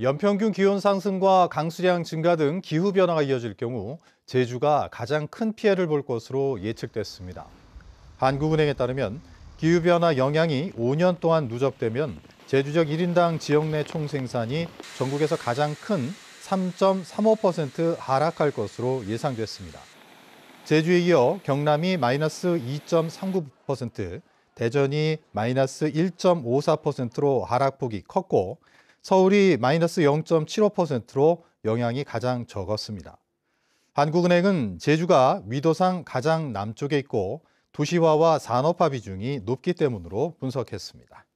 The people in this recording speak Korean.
연평균 기온 상승과 강수량 증가 등 기후 변화가 이어질 경우 제주가 가장 큰 피해를 볼 것으로 예측됐습니다. 한국은행에 따르면 기후 변화 영향이 5년 동안 누적되면 제주적 1인당 지역 내 총생산이 전국에서 가장 큰 3.35% 하락할 것으로 예상됐습니다. 제주에 이어 경남이 마이너스 2.39%, 대전이 마이너스 1.54%로 하락폭이 컸고 서울이 마이너스 0.75%로 영향이 가장 적었습니다. 한국은행은 제주가 위도상 가장 남쪽에 있고 도시화와 산업화 비중이 높기 때문으로 분석했습니다.